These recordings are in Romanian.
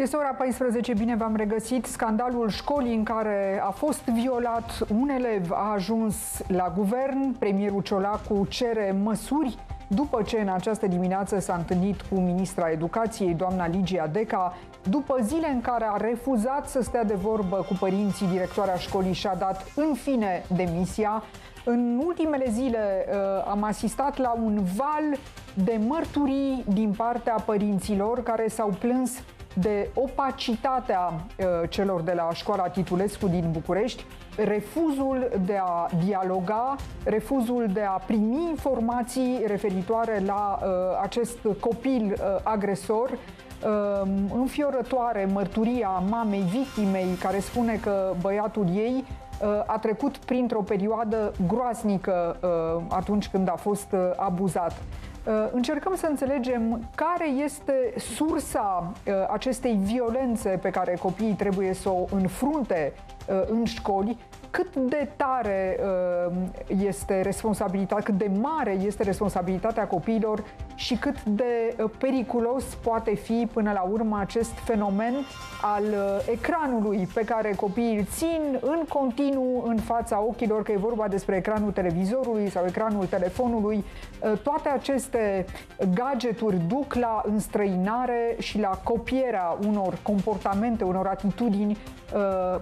Este ora 14, bine v-am regăsit. Scandalul școlii în care a fost violat un elev a ajuns la guvern. Premierul Ciolacu cere măsuri după ce în această dimineață s-a întâlnit cu ministra educației, doamna Ligia Deca, după zile în care a refuzat să stea de vorbă cu părinții, directoarea școlii și-a dat în fine demisia. În ultimele zile uh, am asistat la un val de mărturii din partea părinților care s-au plâns de opacitatea uh, celor de la școala Titulescu din București, refuzul de a dialoga, refuzul de a primi informații referitoare la uh, acest copil uh, agresor, înfiorătoare mărturia mamei victimei care spune că băiatul ei a trecut printr-o perioadă groaznică atunci când a fost abuzat. Uh, încercăm să înțelegem care este sursa uh, acestei violențe pe care copiii trebuie să o înfrunte uh, în școli cât de tare uh, este responsabilitatea, cât de mare este responsabilitatea copiilor și cât de uh, periculos poate fi până la urmă acest fenomen al uh, ecranului pe care copiii îl țin în continuu în fața ochilor, că e vorba despre ecranul televizorului sau ecranul telefonului. Toate aceste gadgeturi duc la înstrăinare și la copierea unor comportamente, unor atitudini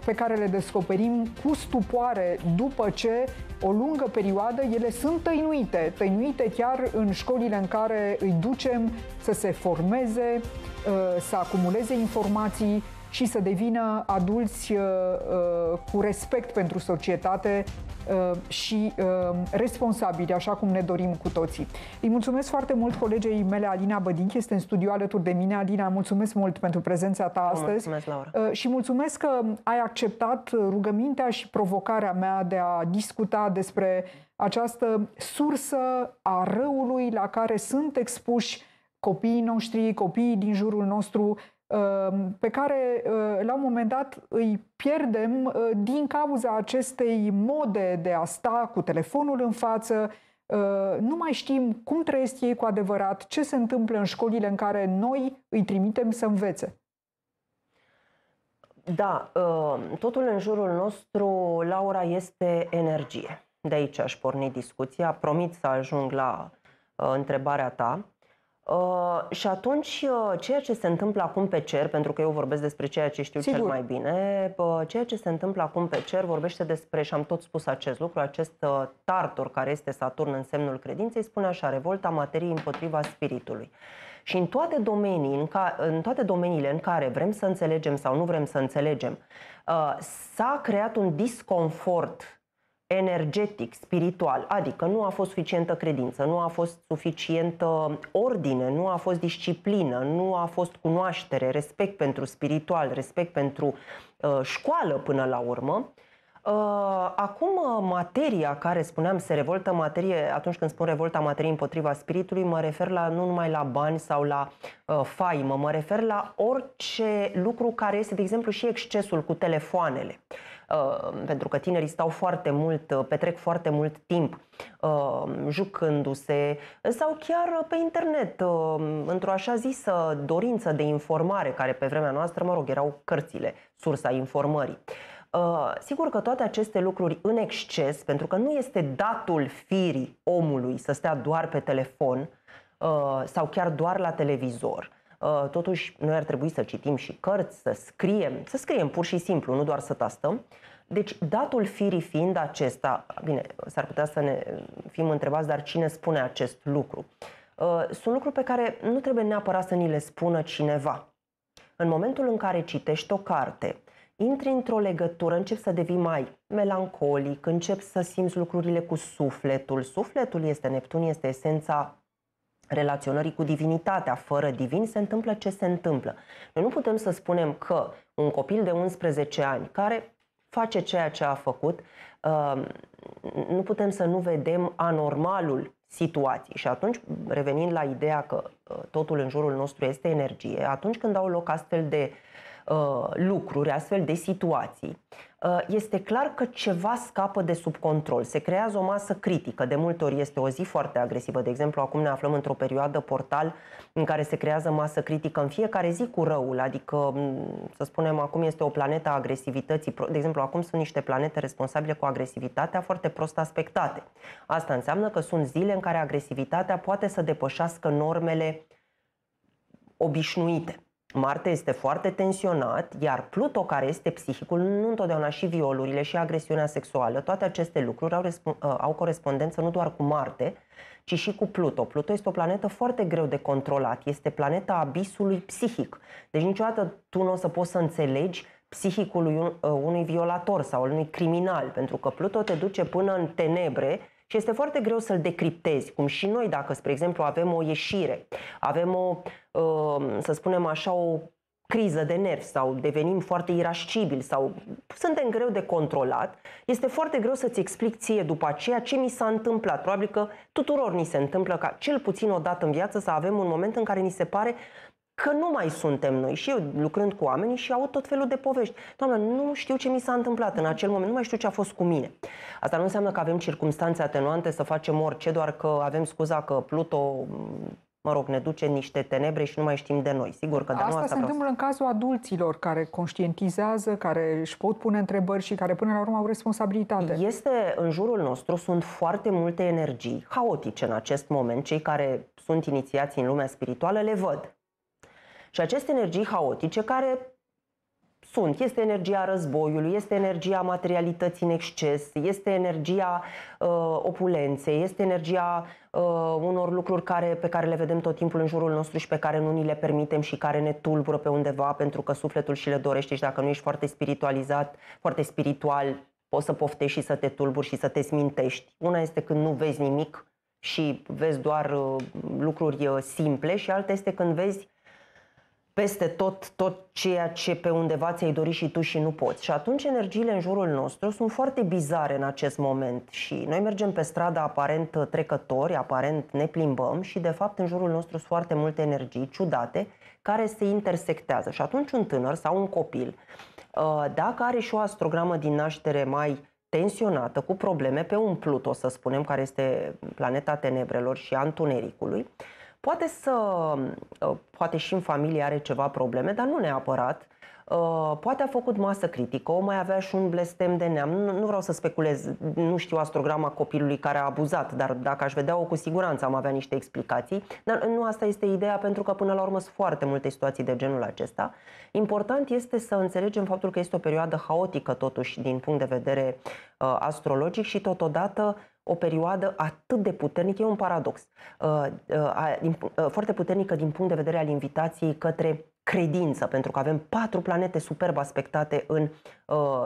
pe care le descoperim cu studiul stupoare după ce o lungă perioadă ele sunt tăinuite, tăinuite chiar în școlile în care îi ducem să se formeze, uh, să acumuleze informații și să devină adulți uh, uh, cu respect pentru societate Uh, și uh, responsabili, așa cum ne dorim cu toții. Îi mulțumesc foarte mult colegei mele, Alina Bădinchi, este în studio alături de mine. Alina, mulțumesc mult pentru prezența ta astăzi. Mulțumesc, Laura. Uh, și mulțumesc că ai acceptat rugămintea și provocarea mea de a discuta despre această sursă a răului la care sunt expuși copiii noștri, copiii din jurul nostru, Um, pe care uh, la un moment dat îi pierdem uh, din cauza acestei mode de a sta cu telefonul în față, uh, nu mai știm cum trăiesc ei cu adevărat, ce se întâmplă în școlile în care noi îi trimitem să învețe. Da, totul în jurul nostru, Laura, este energie. De aici aș porni discuția. Promit să ajung la întrebarea ta. Uh, și atunci, uh, ceea ce se întâmplă acum pe cer, pentru că eu vorbesc despre ceea ce știu Sigur. cel mai bine, uh, ceea ce se întâmplă acum pe cer vorbește despre, și am tot spus acest lucru, acest uh, tartor care este Saturn în semnul credinței, spune așa, revolta materiei împotriva spiritului. Și în toate, domenii, în, ca, în toate domeniile în care vrem să înțelegem sau nu vrem să înțelegem, uh, s-a creat un disconfort energetic, spiritual, adică nu a fost suficientă credință, nu a fost suficientă ordine, nu a fost disciplină, nu a fost cunoaștere, respect pentru spiritual, respect pentru uh, școală până la urmă, uh, Acum, uh, materia care spuneam se revoltă materie, atunci când spun revolta materie împotriva spiritului, mă refer la nu numai la bani sau la uh, faimă, mă refer la orice lucru care este, de exemplu, și excesul cu telefoanele. Uh, Uh, pentru că tinerii stau foarte mult, uh, petrec foarte mult timp uh, jucându-se sau chiar pe internet, într-o așa zisă dorință de informare, care pe vremea noastră, mă rog, erau cărțile, sursa informării. Sigur că toate aceste lucruri în exces, pentru că nu este datul firii omului să stea doar pe telefon sau chiar doar la televizor, Uh, totuși noi ar trebui să citim și cărți, să scriem, să scriem pur și simplu, nu doar să tastăm. Deci, datul firii fiind acesta, bine, s-ar putea să ne fim întrebați, dar cine spune acest lucru? Uh, sunt lucruri pe care nu trebuie neapărat să ni le spună cineva. În momentul în care citești o carte, intri într-o legătură, începi să devii mai melancolic, începi să simți lucrurile cu sufletul. Sufletul este Neptun, este esența relaționării cu divinitatea, fără divin, se întâmplă ce se întâmplă. Noi nu putem să spunem că un copil de 11 ani care face ceea ce a făcut, uh, nu putem să nu vedem anormalul situației. Și atunci, revenind la ideea că uh, totul în jurul nostru este energie, atunci când au loc astfel de uh, Uh, lucruri, astfel de situații, uh, este clar că ceva scapă de sub control. Se creează o masă critică. De multe ori este o zi foarte agresivă. De exemplu, acum ne aflăm într-o perioadă portal în care se creează masă critică în fiecare zi cu răul. Adică, să spunem, acum este o planetă a agresivității. De exemplu, acum sunt niște planete responsabile cu agresivitatea foarte prost aspectate. Asta înseamnă că sunt zile în care agresivitatea poate să depășească normele obișnuite. Marte este foarte tensionat, iar Pluto, care este psihicul, nu întotdeauna și violurile și agresiunea sexuală, toate aceste lucruri au, uh, au corespondență nu doar cu Marte, ci și cu Pluto. Pluto este o planetă foarte greu de controlat, este planeta abisului psihic. Deci niciodată tu nu o să poți să înțelegi psihicul unui uh, violator sau unui criminal, pentru că Pluto te duce până în tenebre și este foarte greu să-l decriptezi, cum și noi dacă, spre exemplu, avem o ieșire, avem o, uh, să spunem așa, o criză de nervi sau devenim foarte irascibili sau suntem greu de controlat, este foarte greu să-ți explic ție după aceea ce mi s-a întâmplat. Probabil că tuturor ni se întâmplă ca cel puțin o dată în viață să avem un moment în care ni se pare că nu mai suntem noi. Și eu, lucrând cu oamenii, și au tot felul de povești. Doamne, nu știu ce mi s-a întâmplat în acel moment, nu mai știu ce a fost cu mine. Asta nu înseamnă că avem circunstanțe atenuante să facem orice, doar că avem scuza că Pluto mă rog, ne duce niște tenebre și nu mai știm de noi. Sigur că de asta, nu asta se întâmplă să... în cazul adulților care conștientizează, care își pot pune întrebări și care până la urmă au responsabilitate. Este în jurul nostru, sunt foarte multe energii haotice în acest moment. Cei care sunt inițiați în lumea spirituală le văd. Și aceste energii haotice care sunt. Este energia războiului, este energia materialității în exces, este energia uh, opulenței, este energia uh, unor lucruri care, pe care le vedem tot timpul în jurul nostru și pe care nu ni le permitem și care ne tulbură pe undeva pentru că sufletul și le dorește și dacă nu ești foarte spiritualizat, foarte spiritual, poți să poftești și să te tulburi și să te smintești. Una este când nu vezi nimic și vezi doar uh, lucruri uh, simple și alta este când vezi peste tot, tot ceea ce pe undeva ți-ai dori și tu și nu poți. Și atunci energiile în jurul nostru sunt foarte bizare în acest moment și noi mergem pe stradă aparent trecători, aparent ne plimbăm și de fapt în jurul nostru sunt foarte multe energii ciudate care se intersectează. Și atunci un tânăr sau un copil, uh, dacă are și o astrogramă din naștere mai tensionată, cu probleme pe un Pluto, să spunem, care este planeta tenebrelor și a întunericului, Poate să, uh, poate și în familie are ceva probleme, dar nu neapărat. Uh, poate a făcut masă critică, o mai avea și un blestem de neam. Nu, nu vreau să speculez, nu știu astrograma copilului care a abuzat, dar dacă aș vedea-o, cu siguranță am avea niște explicații. Dar nu asta este ideea, pentru că până la urmă sunt foarte multe situații de genul acesta. Important este să înțelegem faptul că este o perioadă haotică, totuși, din punct de vedere uh, astrologic și totodată o perioadă atât de puternică, e un paradox, uh, uh, uh, foarte puternică din punct de vedere al invitației către credință, pentru că avem patru planete superb aspectate în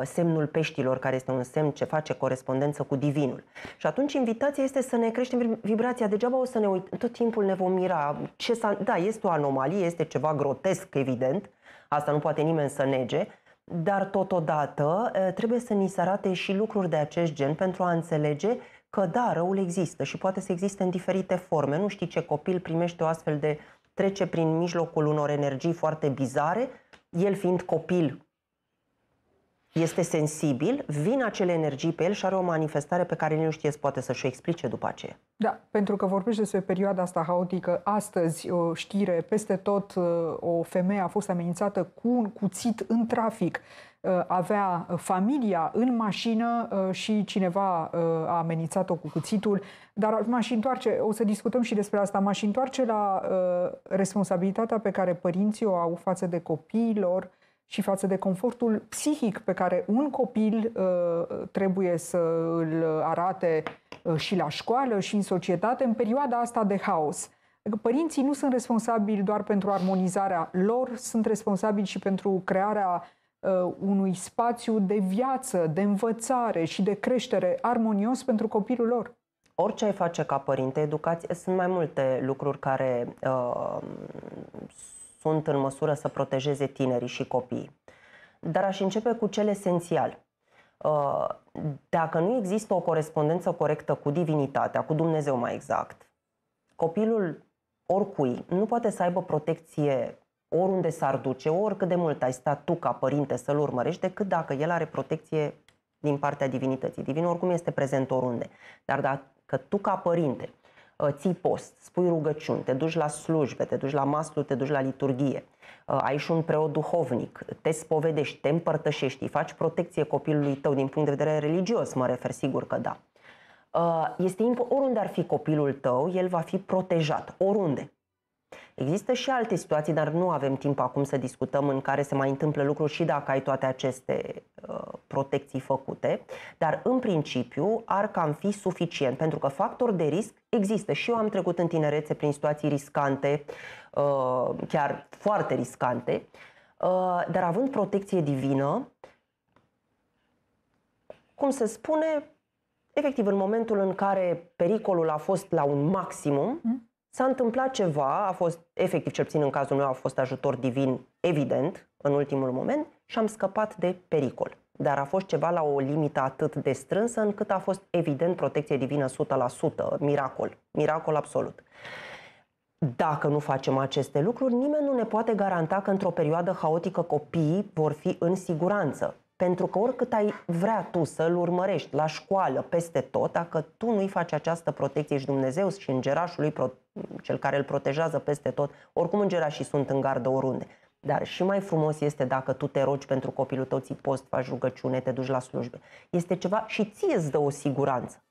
semnul peștilor, care este un semn ce face corespondență cu divinul. Și atunci invitația este să ne creștem vibrația, degeaba o să ne uităm, tot timpul ne vom mira. Ce s-a... Da, este o anomalie, este ceva grotesc, evident, asta nu poate nimeni să nege, dar totodată trebuie să ni se arate și lucruri de acest gen pentru a înțelege că da, răul există și poate să existe în diferite forme. Nu știi ce copil primește o astfel de trece prin mijlocul unor energii foarte bizare, el fiind copil este sensibil, vin acele energii pe el și are o manifestare pe care nu știe poate să-și o explice după aceea. Da, pentru că vorbește despre perioada asta haotică. Astăzi, o știre, peste tot o femeie a fost amenințată cu un cuțit în trafic. Uh, avea uh, familia în mașină uh, și cineva a amenințat-o cu cuțitul. Dar m-aș întoarce, o să discutăm și despre asta, m-aș întoarce la responsabilitatea pe care părinții o au față de copiilor, și față de confortul psihic pe care un copil uh, trebuie să îl arate uh, și la școală și în societate în perioada asta de haos. Adică părinții nu sunt responsabili doar pentru armonizarea lor, sunt responsabili și pentru crearea uh, unui spațiu de viață, de învățare și de creștere armonios pentru copilul lor. Orice ai face ca părinte, educație, sunt mai multe lucruri care uh, sunt în măsură să protejeze tinerii și copiii. Dar aș începe cu cel esențial. Uh, dacă nu există o corespondență corectă cu divinitatea, cu Dumnezeu mai exact, copilul oricui nu poate să aibă protecție oriunde s-ar duce, oricât de mult ai stat tu ca părinte să-l urmărești, decât dacă el are protecție din partea divinității. Divinul oricum este prezent oriunde. Dar dacă tu ca părinte Uh, ții post, spui rugăciuni, te duci la slujbe, te duci la maslu, te duci la liturghie, uh, ai și un preot duhovnic, te spovedești, te împărtășești, faci protecție copilului tău din punct de vedere religios, mă refer sigur că da. Uh, este oriunde ar fi copilul tău, el va fi protejat, oriunde. Există și alte situații, dar nu avem timp acum să discutăm în care se mai întâmplă lucruri și dacă ai toate aceste uh, protecții făcute, dar în principiu ar cam fi suficient, pentru că factori de risc Există și eu am trecut în tinerețe prin situații riscante, uh, chiar foarte riscante, uh, dar având protecție divină, cum se spune, efectiv în momentul în care pericolul a fost la un maximum, mhm. s-a întâmplat ceva, a fost, efectiv cel puțin în cazul meu, a fost ajutor divin evident în ultimul moment și am scăpat de pericol dar a fost ceva la o limită atât de strânsă încât a fost evident protecție divină 100%, miracol, miracol absolut. Dacă nu facem aceste lucruri, nimeni nu ne poate garanta că într-o perioadă haotică copiii vor fi în siguranță. Pentru că oricât ai vrea tu să-l urmărești la școală, peste tot, dacă tu nu-i faci această protecție și Dumnezeu și îngerașul lui, cel care îl protejează peste tot, oricum îngerașii sunt în gardă oriunde, dar și mai frumos este dacă tu te rogi pentru copilul tău, ți post, faci rugăciune, te duci la slujbe. Este ceva și ție îți dă o siguranță.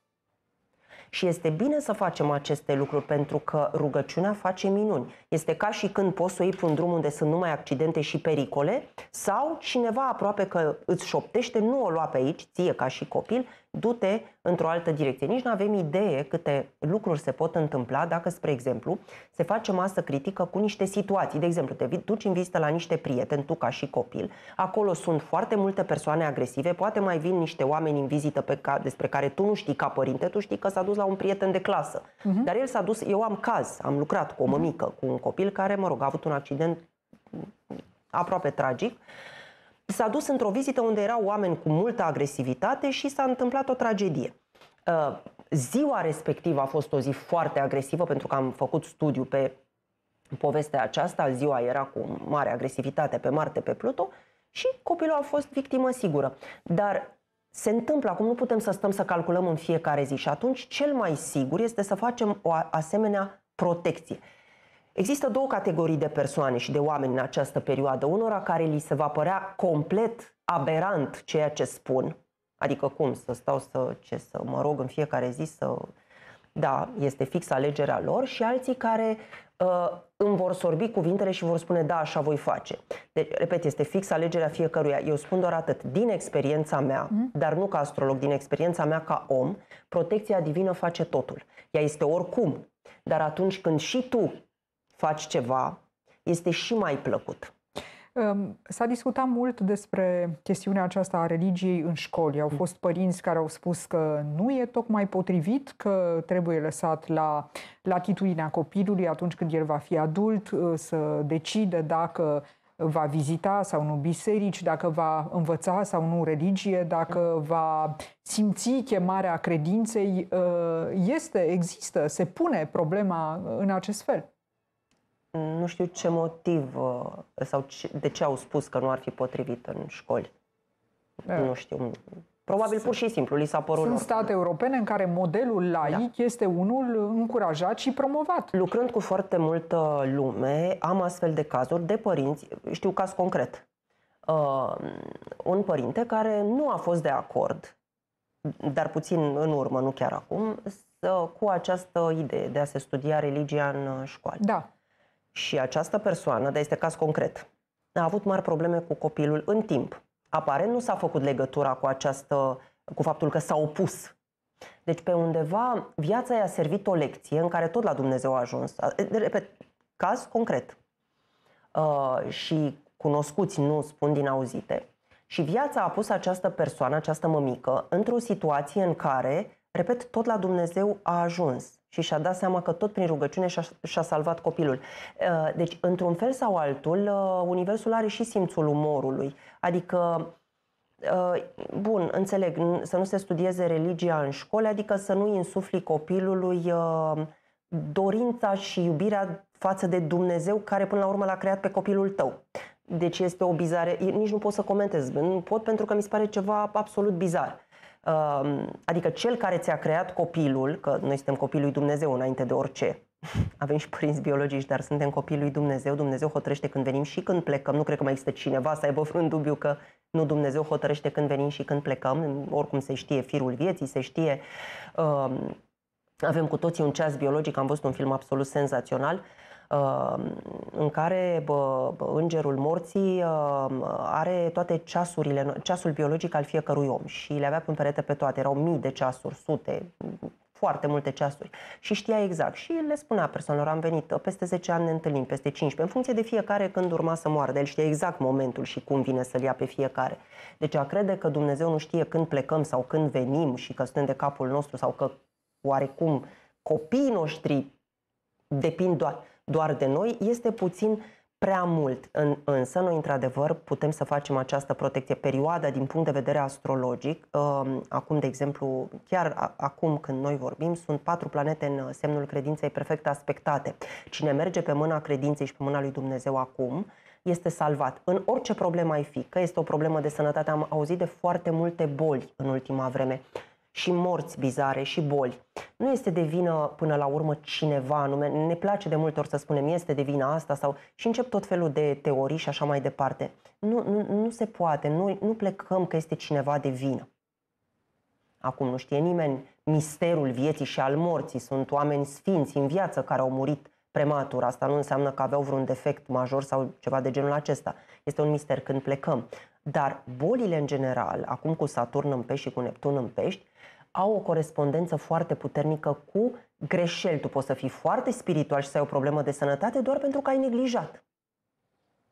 Și este bine să facem aceste lucruri pentru că rugăciunea face minuni. Este ca și când poți să iei pe un drum unde sunt numai accidente și pericole sau cineva aproape că îți șoptește, nu o lua pe aici, ție ca și copil, du-te într-o altă direcție. Nici nu avem idee câte lucruri se pot întâmpla dacă, spre exemplu, se face masă critică cu niște situații. De exemplu, te duci în vizită la niște prieteni, tu ca și copil, acolo sunt foarte multe persoane agresive, poate mai vin niște oameni în vizită pe ca, despre care tu nu știi ca părinte, tu știi că s-a dus la un prieten de clasă. Uh-huh. Dar el s-a dus, eu am caz, am lucrat cu o mhm. mămică, cu un copil care, mă rog, a avut un accident aproape tragic, S-a dus într-o vizită unde erau oameni cu multă agresivitate și s-a întâmplat o tragedie. Uh, ziua respectivă a fost o zi foarte agresivă pentru că am făcut studiu pe povestea aceasta, ziua era cu mare agresivitate pe Marte, pe Pluto și copilul a fost victimă sigură. Dar se întâmplă, acum nu putem să stăm să calculăm în fiecare zi și atunci cel mai sigur este să facem o asemenea protecție. Există două categorii de persoane și de oameni în această perioadă. Unora care li se va părea complet aberant ceea ce spun. Adică cum să stau să, ce, să mă rog în fiecare zi să... Da, este fix alegerea lor și alții care uh, îmi vor sorbi cuvintele și vor spune da, așa voi face. Deci, repet, este fix alegerea fiecăruia. Eu spun doar atât, din experiența mea, mm. dar nu ca astrolog, din experiența mea ca om, protecția divină face totul. Ea este oricum. Dar atunci când și tu faci ceva, este și mai plăcut. S-a discutat mult despre chestiunea aceasta a religiei în școli. Au fost părinți care au spus că nu e tocmai potrivit, că trebuie lăsat la latitudinea copilului atunci când el va fi adult ă, să decide dacă va vizita sau nu biserici, dacă va învăța sau nu religie, dacă va simți chemarea credinței. Ă, este, există, se pune problema în acest fel nu știu ce motiv uh, sau ce, de ce au spus că nu ar fi potrivit în școli. Da. Nu știu. Probabil pur și simplu li s-a părut. Sunt state oricum. europene în care modelul da. laic da. este unul încurajat și promovat. Lucrând cu foarte multă lume, am astfel de cazuri de părinți, știu caz concret. Uh, un părinte care nu a fost de acord, dar puțin în urmă, nu chiar acum, să, cu această idee de a se studia religia în uh, școală. Da. Și această persoană, dar este caz concret, a avut mari probleme cu copilul în timp. Aparent nu s-a făcut legătura cu această, cu faptul că s-a opus. Deci pe undeva viața i-a servit o lecție în care tot la Dumnezeu a ajuns. Repet, caz concret. Uh, și cunoscuți, nu spun din auzite. Și viața a pus această persoană, această mămică, într-o situație în care, repet, tot la Dumnezeu a ajuns și și-a dat seama că tot prin rugăciune și-a, și-a salvat copilul. Uh, deci, într-un fel sau altul, uh, Universul are și simțul umorului. Adică, uh, bun, înțeleg, să nu se studieze religia în școli, adică să nu insufli copilului dorința și iubirea față de Dumnezeu care până la urmă l-a creat pe copilul tău. Deci este o bizare, nici nu pot să comentez, nu pot pentru că mi se pare ceva absolut bizar adică cel care ți-a creat copilul, că noi suntem copilul lui Dumnezeu înainte de orice, avem și părinți biologici, dar suntem copilul lui Dumnezeu, Dumnezeu hotărăște când venim și când plecăm, nu cred că mai există cineva să aibă vreun dubiu că nu Dumnezeu hotărăște când venim și când plecăm, oricum se știe firul vieții, se știe um, avem cu toții un ceas biologic, am văzut un film absolut senzațional, Ehm, în care îngerul morții ehm, are toate ceasurile, ceasul biologic al fiecărui om și le avea pe perete pe toate. Erau mii de ceasuri, sute, foarte multe ceasuri și știa exact și le spunea persoanelor, am venit peste 10 ani ne întâlnim, peste 15, în funcție de fiecare când urma să moară, de el știa exact momentul și cum vine să-l ia pe fiecare. Deci a crede că Dumnezeu nu știe când plecăm sau când venim și că suntem de capul nostru sau că oarecum copiii noștri depind doar doar de noi este puțin prea mult. În, însă, noi, într-adevăr, putem să facem această protecție. Perioada, din punct de vedere astrologic, um, acum, de exemplu, chiar acum când noi vorbim, sunt patru planete în semnul credinței perfect aspectate. Cine merge pe mâna credinței și pe mâna lui Dumnezeu acum, este salvat. În orice problemă ai fi, că este o problemă de sănătate, am auzit de foarte multe boli în ultima vreme și morți bizare și boli. Nu este de vină până la urmă cineva anume, ne place de multe ori să spunem este de vina asta sau și încep tot felul de teorii și așa mai departe. Nu, nu, nu se poate, nu, nu plecăm că este cineva de vină. Acum nu știe nimeni misterul vieții și al morții, sunt oameni sfinți în viață care au murit prematur. Asta nu înseamnă că aveau vreun defect major sau ceva de genul acesta. Este un mister când plecăm. Dar bolile în general, acum cu Saturn în pești și cu Neptun în pești, au o corespondență foarte puternică cu greșeli. Tu poți să fii foarte spiritual și să ai o problemă de sănătate doar pentru că ai neglijat.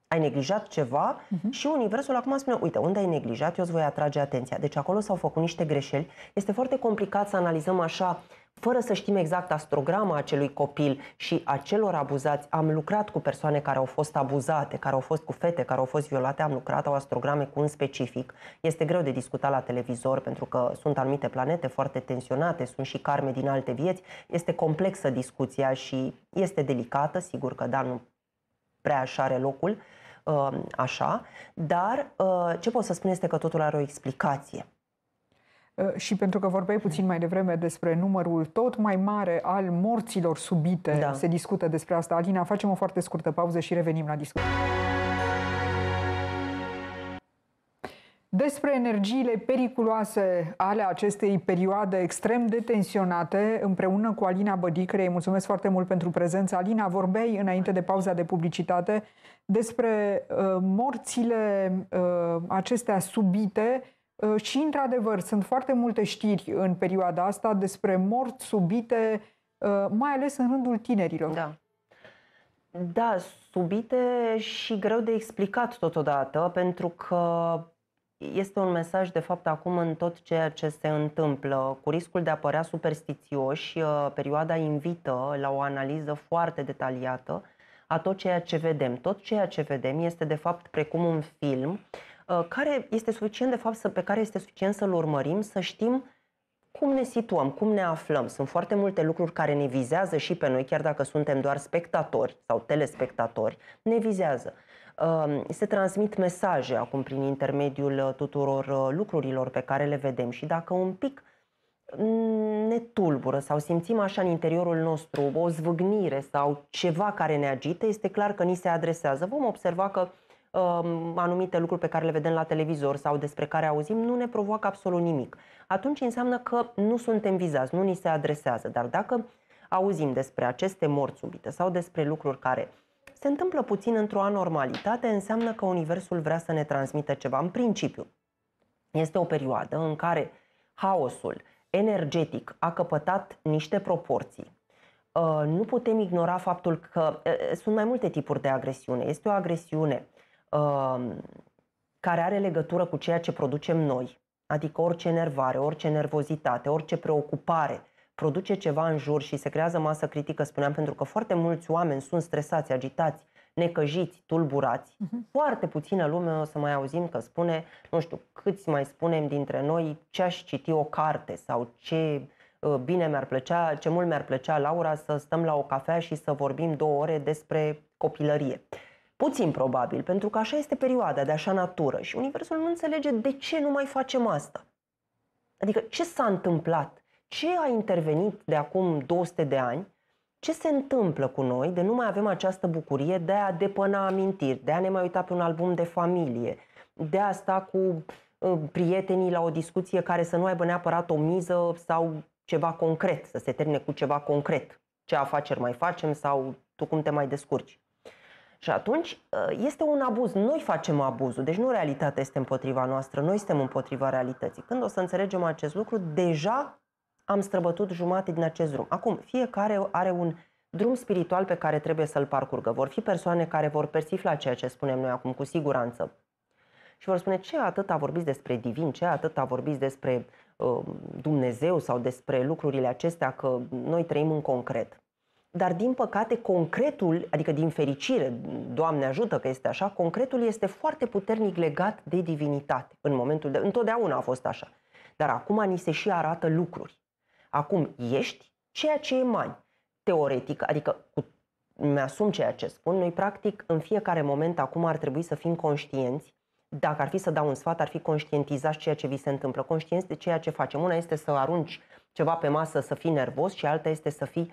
Ai neglijat ceva uh-huh. și Universul acum spune, uite, unde ai neglijat, eu îți voi atrage atenția. Deci acolo s-au făcut niște greșeli. Este foarte complicat să analizăm așa fără să știm exact astrograma acelui copil și a celor abuzați, am lucrat cu persoane care au fost abuzate, care au fost cu fete, care au fost violate, am lucrat, au astrograme cu un specific. Este greu de discutat la televizor pentru că sunt anumite planete foarte tensionate, sunt și carme din alte vieți. Este complexă discuția și este delicată, sigur că da, nu prea așa are locul, ă, așa, dar ă, ce pot să spun este că totul are o explicație. Ă, și pentru că vorbeai puțin mai devreme despre numărul tot mai mare al morților subite, da. se discută despre asta. Alina, facem o foarte scurtă pauză și revenim la discuție. Despre energiile periculoase ale acestei perioade extrem de tensionate, împreună cu Alina Bădicre, îi mulțumesc foarte mult pentru prezența. Alina, vorbei înainte de pauza de publicitate despre uh, morțile uh, acestea subite Uh, și, într-adevăr, sunt foarte multe știri în perioada asta despre morți subite, uh, mai ales în rândul tinerilor. Da. Da, subite și greu de explicat totodată, pentru că este un mesaj, de fapt, acum în tot ceea ce se întâmplă, cu riscul de a părea superstițioși, uh, perioada invită la o analiză foarte detaliată a tot ceea ce vedem. Tot ceea ce vedem este, de fapt, precum un film Uh, care este suficient, de fapt, să, pe care este suficient să-l urmărim, să știm cum ne situăm, cum ne aflăm. Sunt foarte multe lucruri care ne vizează și pe noi, chiar dacă suntem doar spectatori sau telespectatori, ne vizează. Uh, se transmit mesaje acum prin intermediul uh, tuturor lucrurilor pe care le vedem și dacă un pic mm, ne tulbură sau simțim așa în interiorul nostru o zvâgnire sau ceva care ne agită, este clar că ni se adresează. Vom observa că uh, Um, anumite lucruri pe care le vedem la televizor sau despre care auzim nu ne provoacă absolut nimic. Atunci înseamnă că nu suntem vizați, nu ni se adresează. Dar dacă auzim despre aceste morți subite sau despre lucruri care se întâmplă puțin într-o anormalitate, înseamnă că Universul vrea să ne transmită ceva. În principiu, este o perioadă în care haosul energetic a căpătat niște proporții. Uh, nu putem ignora faptul că uh, uh, sunt mai multe tipuri de agresiune. Este o agresiune Um, care are legătură cu ceea ce producem noi. Adică orice nervare, orice nervozitate, orice preocupare produce ceva în jur și se creează masă critică, spuneam, pentru că foarte mulți oameni sunt stresați, agitați, necăjiți, tulburați. Uh-huh. Foarte puțină lume o să mai auzim că spune, nu știu, câți mai spunem dintre noi ce aș citi o carte sau ce uh, bine mi-ar plăcea, ce mult mi-ar plăcea Laura să stăm la o cafea și să vorbim două ore despre copilărie. Uh, Puțin probabil, pentru că așa este perioada, de așa natură și Universul nu înțelege de ce nu mai facem asta. Adică ce s-a întâmplat? Ce a intervenit de acum 200 de ani? Ce se întâmplă cu noi de nu mai avem această bucurie de a depăna amintiri, de a ne mai uita pe un album de familie, de a sta cu ă, prietenii la o discuție care să nu aibă neapărat o miză sau ceva concret, să se termine cu ceva concret. Ce afaceri mai facem sau tu cum te mai descurci. Și atunci ă, este un abuz. Noi facem abuzul, deci nu realitatea este împotriva noastră, noi suntem împotriva realității. Când o să înțelegem acest lucru, deja am străbătut jumate din acest drum. Acum, fiecare are un drum spiritual pe care trebuie să-l parcurgă. Vor fi persoane care vor persifla ceea ce spunem noi acum, cu siguranță. Și vor spune, ce atât a vorbit despre divin, ce atât a vorbit despre uh, Dumnezeu sau despre lucrurile acestea, că noi trăim în concret dar din păcate concretul, adică din fericire, Doamne ajută că este așa, concretul este foarte puternic legat de divinitate. În momentul de întotdeauna a fost așa. Dar acum ni se și arată lucruri. Acum ești ceea ce emani. Teoretic, adică cu, mi-asum ceea ce spun, noi practic în fiecare moment acum ar trebui să fim conștienți dacă ar fi să dau un sfat, ar fi conștientizați ceea ce vi se întâmplă, conștienți de ceea ce facem. Una este să arunci ceva pe masă, să fii nervos și alta este să fii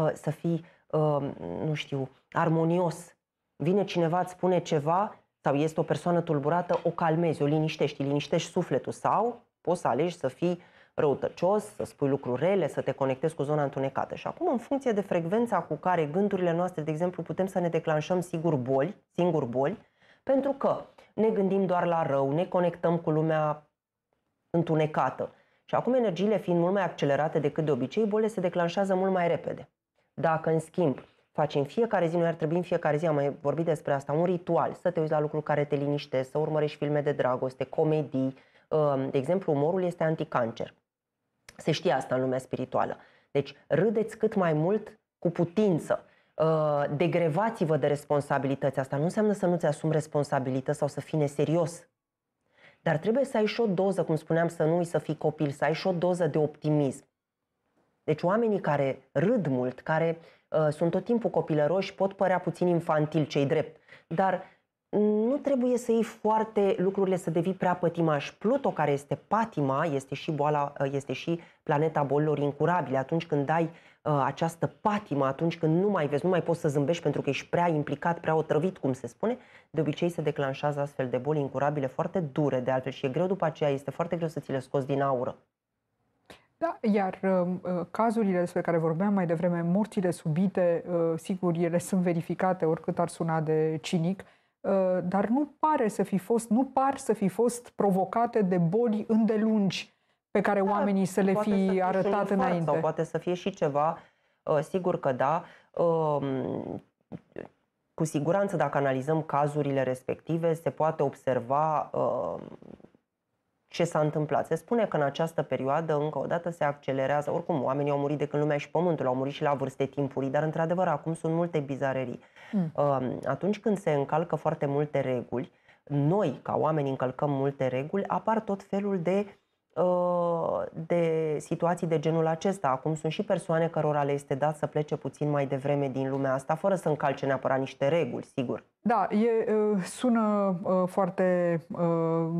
Uh, să fii, uh, nu știu, armonios. Vine cineva, îți spune ceva sau este o persoană tulburată, o calmezi, o liniștești, liniștești sufletul sau poți să alegi să fii răutăcios, să spui lucruri rele, să te conectezi cu zona întunecată. Și acum, în funcție de frecvența cu care gândurile noastre, de exemplu, putem să ne declanșăm sigur boli, singur boli, pentru că ne gândim doar la rău, ne conectăm cu lumea întunecată. Și acum energiile fiind mult mai accelerate decât de obicei, bolile se declanșează mult mai repede. Dacă, în schimb, faci în fiecare zi, noi ar trebui în fiecare zi, am mai vorbit despre asta, un ritual, să te uiți la lucruri care te liniștesc, să urmărești filme de dragoste, comedii. Uh, de exemplu, umorul este anticancer. Se știe asta în lumea spirituală. Deci râdeți cât mai mult cu putință. Uh, degrevați-vă de responsabilități. Asta nu înseamnă să nu-ți asumi responsabilități sau să fii neserios. Dar trebuie să ai și o doză, cum spuneam, să nu să fii copil, să ai și o doză de optimism. Deci oamenii care râd mult, care uh, sunt tot timpul copilăroși, pot părea puțin infantil cei drept, dar nu trebuie să iei foarte lucrurile să devii prea pătimaș. Pluto, care este patima, este și, boala, uh, este și planeta bolilor incurabile. Atunci când dai uh, această patima, atunci când nu mai vezi, nu mai poți să zâmbești pentru că ești prea implicat, prea otrăvit, cum se spune, de obicei se declanșează astfel de boli incurabile foarte dure, de altfel și e greu după aceea, este foarte greu să ți le scoți din aură. Da, iar um, uh, cazurile despre care vorbeam mai devreme, morțile subite, uh, sigur, ele sunt verificate oricât ar suna de cinic, uh, dar nu pare să fi fost, nu par să fi fost provocate de boli îndelungi pe care da, oamenii să le fi să arătat înainte. Sau poate să fie și ceva, uh, sigur că da, um, cu siguranță dacă analizăm cazurile respective se poate observa uh, ce s-a întâmplat. Se spune că în această perioadă, încă o dată, se accelerează. Oricum, oamenii au murit de când lumea și pământul, au murit și la vârste timpurii, dar, într-adevăr, acum sunt multe bizarerii. Mm. Atunci când se încalcă foarte multe reguli, noi, ca oameni, încălcăm multe reguli, apar tot felul de Uh, de situații de genul acesta. Acum sunt și persoane cărora le este dat să plece puțin mai devreme din lumea asta, fără să încalce neapărat niște reguli, sigur. Da, e, uh, sună uh, foarte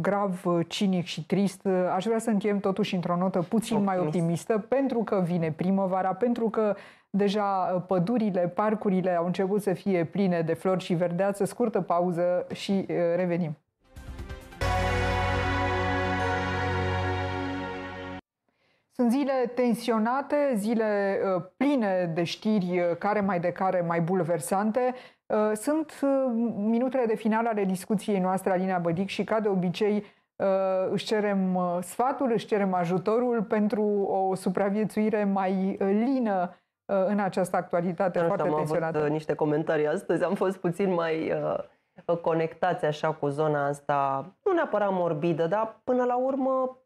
grav, cinic și trist. Aș vrea să încheiem totuși într-o notă puțin Optimist. mai optimistă, pentru că vine primăvara, pentru că deja pădurile, parcurile au început să fie pline de flori și verdeață. Scurtă pauză și revenim. Sunt zile tensionate, zile uh, pline de știri uh, care mai de care mai bulversante. Uh, sunt minutele de final ale discuției noastre, Alina Bădic, și ca de obicei își cerem sfatul, își cerem ajutorul pentru o supraviețuire mai lină în această actualitate Asta foarte am tensionată. Avut niște comentarii astăzi, am fost puțin mai conectați așa cu zona asta, nu neapărat morbidă, dar până la urmă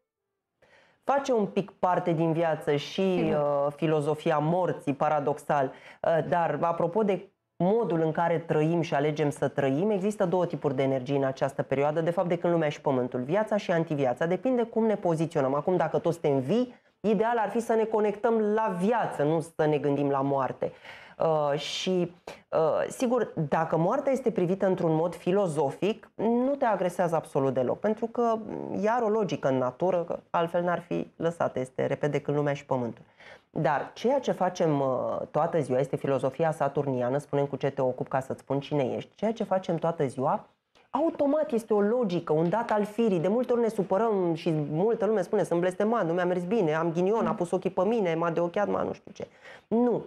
face un pic parte din viață și da. uh, filozofia morții, paradoxal. Uh, dar, apropo de modul în care trăim și alegem să trăim, există două tipuri de energie în această perioadă, de fapt de când lumea și pământul, viața și antiviața, depinde cum ne poziționăm. Acum dacă toți suntem vii, ideal ar fi să ne conectăm la viață, nu să ne gândim la moarte. Uh, și, uh, sigur, dacă moartea este privită într-un mod filozofic, nu te agresează absolut deloc, pentru că e o logică în natură, că altfel n-ar fi lăsată, este repede când lumea și pământul. Dar ceea ce facem uh, toată ziua este filozofia saturniană, spunem cu ce te ocupi ca să-ți spun cine ești. Ceea ce facem toată ziua automat este o logică, un dat al firii. De multe ori ne supărăm și multă lume spune sunt blestemat, nu mi-a mers bine, am ghinion, a pus ochii pe mine, m-a deocheat, m-a nu știu ce. Nu.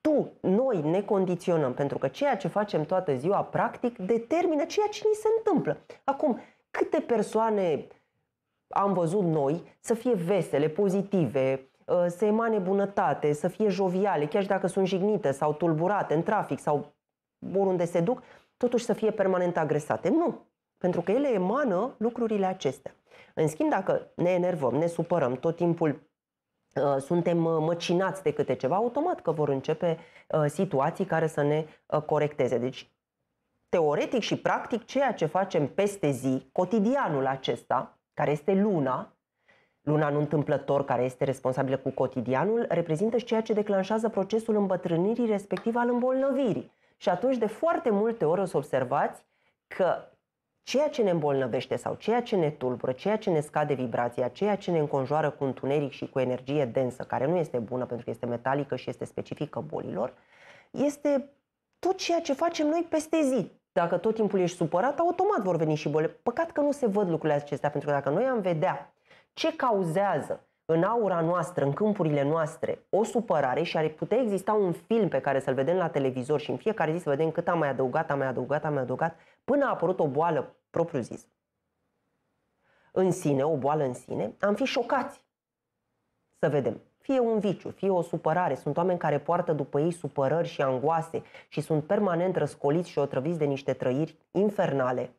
Tu, noi ne condiționăm, pentru că ceea ce facem toată ziua, practic, determină ceea ce ni se întâmplă. Acum, câte persoane am văzut noi să fie vesele, pozitive, ă, să emane bunătate, să fie joviale, chiar și dacă sunt jignite sau tulburate în trafic sau oriunde se duc, totuși să fie permanent agresate. Nu, pentru că ele emană lucrurile acestea. În schimb, dacă ne enervăm, ne supărăm, tot timpul uh, suntem uh, măcinați de câte ceva, automat că vor începe uh, situații care să ne corecteze. Deci, teoretic și practic, ceea ce facem peste zi, cotidianul acesta, care este luna, luna nu întâmplător care este responsabilă cu cotidianul, reprezintă și ceea ce declanșează procesul îmbătrânirii, respectiv al îmbolnăvirii. Și atunci de foarte multe ori o să observați că ceea ce ne îmbolnăvește sau ceea ce ne tulbură, ceea ce ne scade vibrația, ceea ce ne înconjoară cu întuneric și cu energie densă, care nu este bună pentru că este metalică și este specifică bolilor, este tot ceea ce facem noi peste zi. Dacă tot timpul ești supărat, automat vor veni și bolile. Păcat că nu se văd lucrurile acestea, pentru că dacă noi am vedea ce cauzează în aura noastră, în câmpurile noastre, o supărare și ar putea exista un film pe care să-l vedem la televizor și în fiecare zi să vedem cât am mai adăugat, am mai adăugat, am mai adăugat, până a apărut o boală propriu-zis. În sine, o boală în sine, am fi șocați să vedem. Fie un viciu, fie o supărare. Sunt oameni care poartă după ei supărări și angoase și sunt permanent răscoliți și otrăviți de niște trăiri infernale.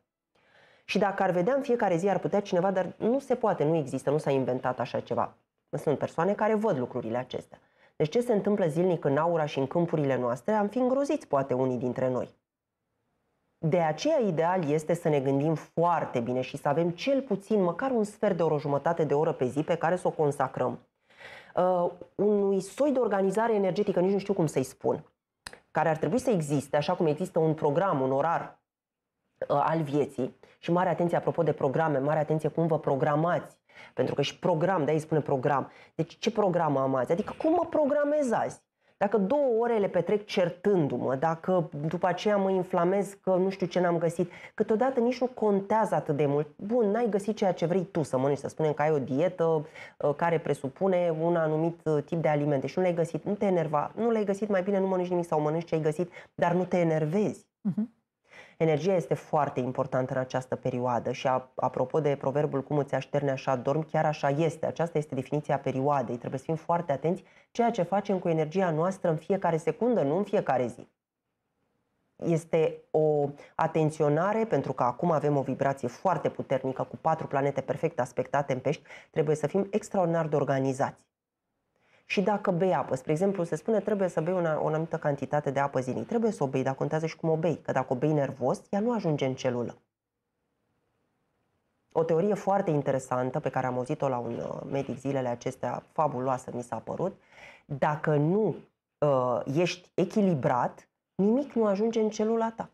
Și dacă ar vedea în fiecare zi, ar putea cineva, dar nu se poate, nu există, nu s-a inventat așa ceva. Sunt persoane care văd lucrurile acestea. Deci ce se întâmplă zilnic în aura și în câmpurile noastre, am fi îngroziți poate unii dintre noi. De aceea ideal este să ne gândim foarte bine și să avem cel puțin măcar un sfert de oră, jumătate de oră pe zi pe care să o consacrăm. Uh, unui soi de organizare energetică, nici nu știu cum să-i spun, care ar trebui să existe, așa cum există un program, un orar uh, al vieții. Și mare atenție apropo de programe, mare atenție cum vă programați pentru că și program, de-aia îi spune program. Deci ce program am azi? Adică cum mă programez azi? Dacă două ore le petrec certându-mă, dacă după aceea mă inflamez că nu știu ce n-am găsit, câteodată nici nu contează atât de mult. Bun, n-ai găsit ceea ce vrei tu să mănânci, să spunem că ai o dietă ă, care presupune un anumit ă, tip de alimente și nu le-ai găsit, nu te enerva, nu le-ai găsit, mai bine nu mănânci nimic sau mănânci ce ai găsit, dar nu te enervezi. Uh-huh. Energia este foarte importantă în această perioadă și apropo de proverbul cum îți așterne așa dorm, chiar așa este. Aceasta este definiția perioadei. Trebuie să fim foarte atenți ceea ce facem cu energia noastră în fiecare secundă, nu în fiecare zi este o atenționare, pentru că acum avem o vibrație foarte puternică cu patru planete perfect aspectate în pești, trebuie să fim extraordinar de organizați și dacă bei apă. Spre exemplu, se spune trebuie să bei una, o anumită cantitate de apă zilnic. Trebuie să o bei, dar contează și cum o bei, că dacă o bei nervos, ea nu ajunge în celulă. O teorie foarte interesantă pe care am auzit-o la un uh, medic zilele acestea, fabuloasă mi s-a părut, dacă nu uh, ești echilibrat, nimic nu ajunge în celula ta.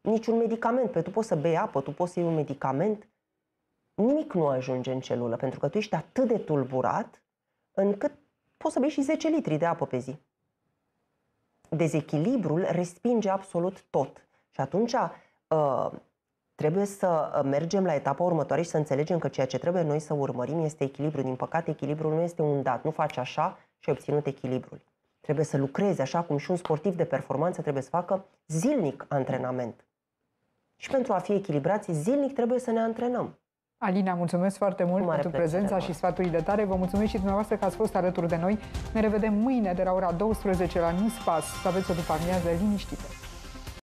Niciun medicament, pe tu poți să bei apă, tu poți să iei un medicament, nimic nu ajunge în celulă, pentru că tu ești atât de tulburat încât poți să bei și 10 litri de apă pe zi. Dezechilibrul respinge absolut tot. Și atunci ă, trebuie să mergem la etapa următoare și să înțelegem că ceea ce trebuie noi să urmărim este echilibru. Din păcate, echilibrul nu este un dat. Nu faci așa și ai obținut echilibrul. Trebuie să lucrezi, așa cum și un sportiv de performanță trebuie să facă zilnic antrenament. Și pentru a fi echilibrați, zilnic trebuie să ne antrenăm. Alina, mulțumesc foarte mult pentru plăcere, prezența mă. și sfaturile tare. Vă mulțumesc și dumneavoastră că ați fost alături de noi. Ne revedem mâine de la ora 12 la Nispas. Să aveți o după amiază liniștită.